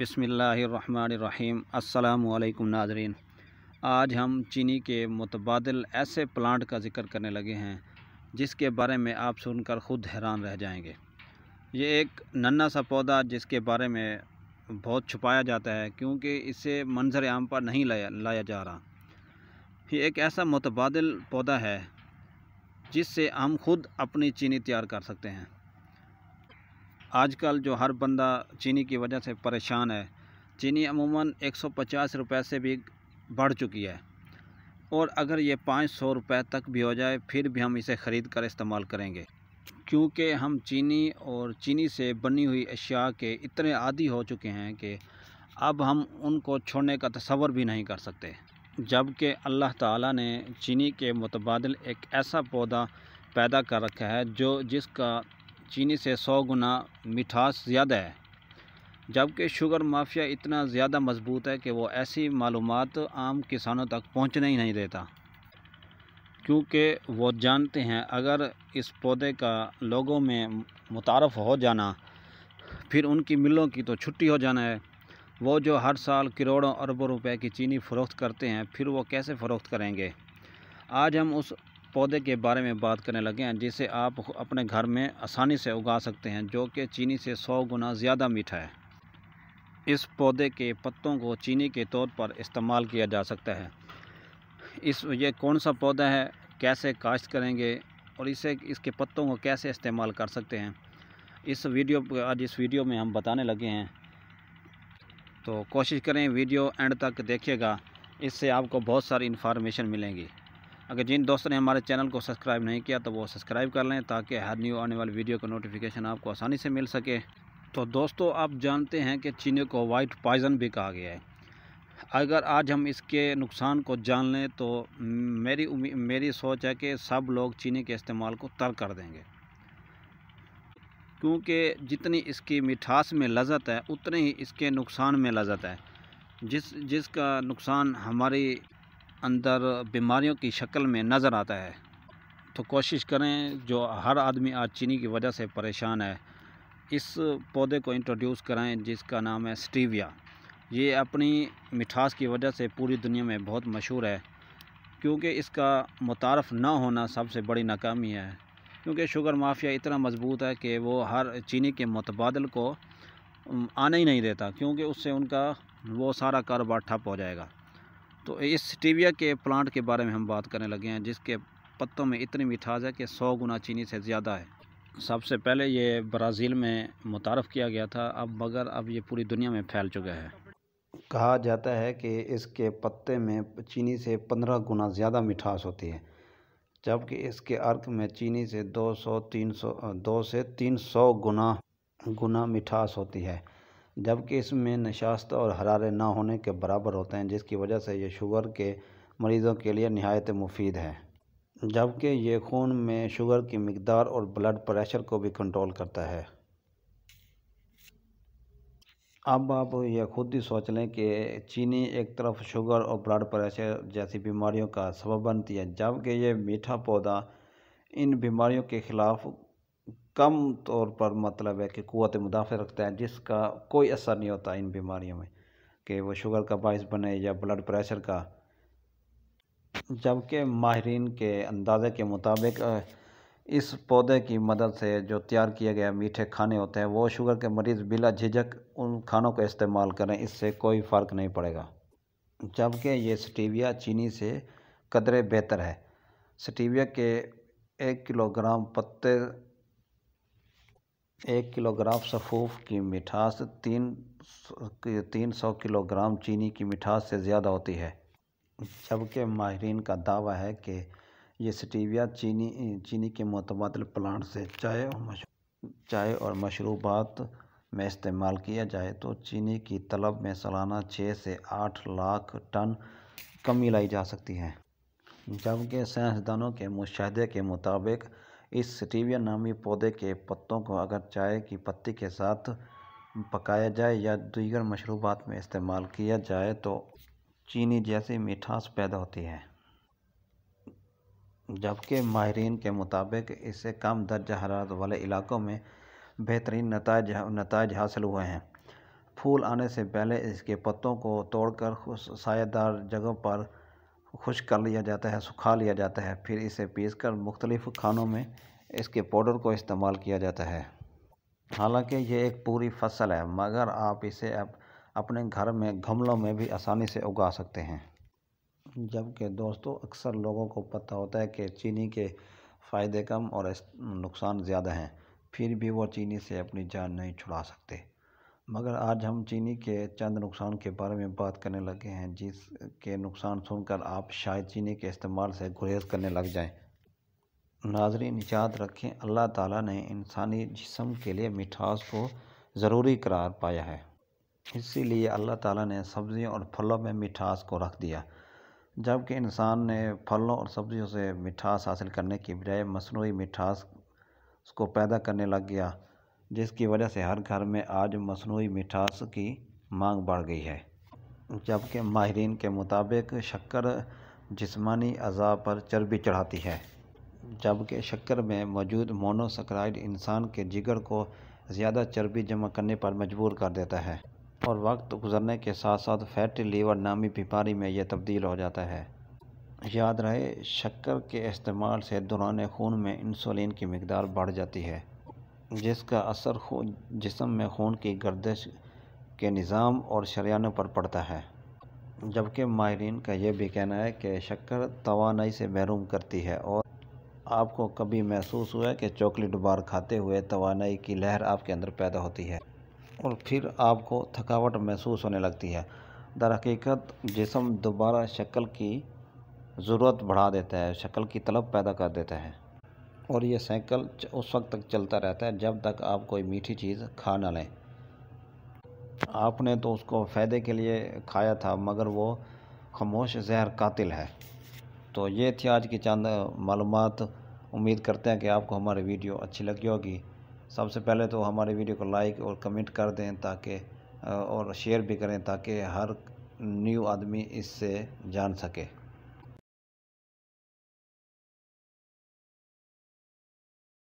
बिसमीम् अल्लाम नाजरीन आज हम चीनी के मुतबादल ऐसे प्लांट का ज़िक्र करने लगे हैं जिसके बारे में आप सुनकर ख़ुद हैरान रह जाएंगे ये एक नन्ना सा पौधा जिसके बारे में बहुत छुपाया जाता है क्योंकि इसे मंजर आम पर नहीं लाया लाया जा रहा ये एक ऐसा मुतबादल पौधा है जिससे हम खुद अपनी चीनी तैयार कर सकते हैं आजकल जो हर बंदा चीनी की वजह से परेशान है चीनी अमूमन 150 रुपए से भी बढ़ चुकी है और अगर ये पाँच सौ रुपये तक भी हो जाए फिर भी हम इसे ख़रीद कर इस्तेमाल करेंगे क्योंकि हम चीनी और चीनी से बनी हुई अशिया के इतने आदि हो चुके हैं कि अब हम उनको छोड़ने का तस्वर भी नहीं कर सकते जबकि अल्लाह ताला ने चीनी के मुतबाद एक ऐसा पौधा पैदा कर रखा है जो जिसका चीनी से सौ गुना मिठास ज़्यादा है जबकि शुगर माफिया इतना ज़्यादा मजबूत है कि वो ऐसी मालूम आम किसानों तक पहुँचने ही नहीं देता क्योंकि वो जानते हैं अगर इस पौधे का लोगों में मुतारफ़ हो जाना फिर उनकी मिलों की तो छुट्टी हो जाना है वो जो हर साल करोड़ों अरबों रुपए की चीनी फ़रोख्त करते हैं फिर वो कैसे फ़रोख्त करेंगे आज हम उस पौधे के बारे में बात करने लगे हैं जिसे आप अपने घर में आसानी से उगा सकते हैं जो कि चीनी से सौ गुना ज़्यादा मीठा है इस पौधे के पत्तों को चीनी के तौर पर इस्तेमाल किया जा सकता है इस ये कौन सा पौधा है कैसे काश्त करेंगे और इसे इसके पत्तों को कैसे इस्तेमाल कर सकते हैं इस वीडियो आज इस वीडियो में हम बताने लगे हैं तो कोशिश करें वीडियो एंड तक देखिएगा इससे आपको बहुत सारी इन्फॉर्मेशन मिलेंगी अगर जिन दोस्तों ने हमारे चैनल को सब्सक्राइब नहीं किया तो वो सब्सक्राइब कर लें ताकि हर न्यू आने वाली वीडियो का नोटिफिकेशन आपको आसानी से मिल सके तो दोस्तों आप जानते हैं कि चीनी को वाइट पॉइजन भी कहा गया है अगर आज हम इसके नुकसान को जान लें तो मेरी उम्मीद मेरी सोच है कि सब लोग चीनी के इस्तेमाल को तर कर देंगे क्योंकि जितनी इसकी मिठास में लजत है उतनी ही इसके नुकसान में लजत है जिस जिसका नुकसान हमारी अंदर बीमारियों की शक्ल में नज़र आता है तो कोशिश करें जो हर आदमी आज चीनी की वजह से परेशान है इस पौधे को इंट्रोड्यूस कराएं जिसका नाम है स्टीविया ये अपनी मिठास की वजह से पूरी दुनिया में बहुत मशहूर है क्योंकि इसका मुतारफ़ ना होना सबसे बड़ी नाकामी है क्योंकि शुगर माफिया इतना मजबूत है कि वो हर चीनी के मुतबादल को आने ही नहीं देता क्योंकि उससे उनका वो सारा कारोबार ठप हो जाएगा तो इस स्टीविया के प्लांट के बारे में हम बात करने लगे हैं जिसके पत्तों में इतनी मिठास है कि सौ गुना चीनी से ज़्यादा है सबसे पहले ये ब्राज़ील में मुतारफ़ किया गया था अब मगर अब ये पूरी दुनिया में फैल चुका है कहा जाता है कि इसके पत्ते में चीनी से पंद्रह गुना ज़्यादा मिठास होती है जबकि इसके अर्क में चीनी से दो सौ तीन सौ दो से तीन सौ गुना गुना मिठास होती है जबकि इसमें नशास्त और हरारे ना होने के बराबर होते हैं जिसकी वजह से ये शुगर के मरीज़ों के लिए नहायत मुफीद है जबकि ये खून में शुगर की मकदार और ब्लड प्रेशर को भी कंट्रोल करता है अब आप यह खुद ही सोच लें कि चीनी एक तरफ शुगर और ब्लड प्रेशर जैसी बीमारियों का सबब बनती है जबकि ये मीठा पौधा इन बीमारियों के ख़िलाफ़ कम तौर पर मतलब है कि क़वत मुदाफ़े रखते हैं जिसका कोई असर नहीं होता इन बीमारियों में कि वो शुगर का बायस बने या ब्लड प्रेशर का जबकि माहरीन के अंदाज़े के मुताबिक इस पौधे की मदद से जो तैयार किया गया मीठे खाने होते हैं वो शुगर के मरीज़ बिला झिझक उन खानों का इस्तेमाल करें इससे कोई फ़र्क नहीं पड़ेगा जबकि ये स्टीविया चीनी से कदरे बेहतर है स्टीविया के एक किलोग्राम पत्ते एक किलोग्राम सफ़ूफ की मिठास तीन तीन सौ किलोग्राम चीनी की मिठास से ज़्यादा होती है जबकि माहरीन का दावा है कि ये स्टीविया चीनी चीनी के मुतबादल प्लांट से चाय और चाय और मशरूबात में इस्तेमाल किया जाए तो चीनी की तलब में सालाना छः से आठ लाख टन कमी लाई जा सकती है जबकि साइंसदानों के मुशाहे के मुताबिक इस स्टीविया नामी पौधे के पत्तों को अगर चाय की पत्ती के साथ पकाया जाए या दीगर मशरूबात में इस्तेमाल किया जाए तो चीनी जैसी मिठास पैदा होती है जबकि माहरीन के मुताबिक इससे कम दर्ज हरारत वाले इलाकों में बेहतरीन नतज नतज हासिल हुए हैं फूल आने से पहले इसके पत्तों को तोड़कर सायेदार जगह पर खुश कर लिया जाता है सुखा लिया जाता है फिर इसे पीस कर मुख्तलिफ़ खानों में इसके पाउडर को इस्तेमाल किया जाता है हालांकि ये एक पूरी फसल है मगर आप इसे अप, अपने घर में गमलों में भी आसानी से उगा सकते हैं जबकि दोस्तों अक्सर लोगों को पता होता है कि चीनी के फ़ायदे कम और नुकसान ज़्यादा हैं फिर भी वो चीनी से अपनी जान नहीं छुड़ा सकते मगर आज हम चीनी के चंद नुकसान के बारे में बात करने लगे हैं जिसके नुकसान सुनकर आप शायद चीनी के इस्तेमाल से गुरेज करने लग जाएं। नाजरीन याद रखें अल्लाह ताला ने इंसानी जिसम के लिए मिठास को ज़रूरी करार पाया है इसीलिए अल्लाह ताला ने सब्ज़ियों और फलों में मिठास को रख दिया जबकि इंसान ने फलों और सब्ज़ियों से मिठास हासिल करने की बजाय मसनू मिठास को पैदा करने लग गया जिसकी वजह से हर घर में आज मसनू मिठास की मांग बढ़ गई है जबकि माहरीन के मुताबिक शक्कर जिसमानी अज़ा पर चर्बी चढ़ाती है जबकि शक्कर में मौजूद मोनोसक्राइड इंसान के जिगर को ज़्यादा चर्बी जमा करने पर मजबूर कर देता है और वक्त गुजरने के साथ साथ फैटी लीवर नामी बीमारी में यह तब्दील हो जाता है याद रहे शक्कर के इस्तेमाल से दौरान खून में इंसुलिन की मकदार बढ़ जाती है जिसका असर खून जिसम में खून की गर्दिश के निज़ाम और शरियानों पर पड़ता है जबकि माहरीन का यह भी कहना है कि शक्कर तोानाई से महरूम करती है और आपको कभी महसूस हुआ कि चॉकलेट बार खाते हुए तोानाई की लहर आपके अंदर पैदा होती है और फिर आपको थकावट महसूस होने लगती है दरहकीकत जिसम दोबारा शक्ल की ज़रूरत बढ़ा देता है शक्ल की तलब पैदा कर देता है और ये साइकिल उस वक्त तक चलता रहता है जब तक आप कोई मीठी चीज़ खा ना लें आपने तो उसको फ़ायदे के लिए खाया था मगर वो खामोश जहर कातिल है तो ये थी आज की चंद मालूम उम्मीद करते हैं कि आपको हमारी वीडियो अच्छी लगी होगी सबसे पहले तो हमारी वीडियो को लाइक और कमेंट कर दें ताकि और शेयर भी करें ताकि हर न्यू आदमी इससे जान सके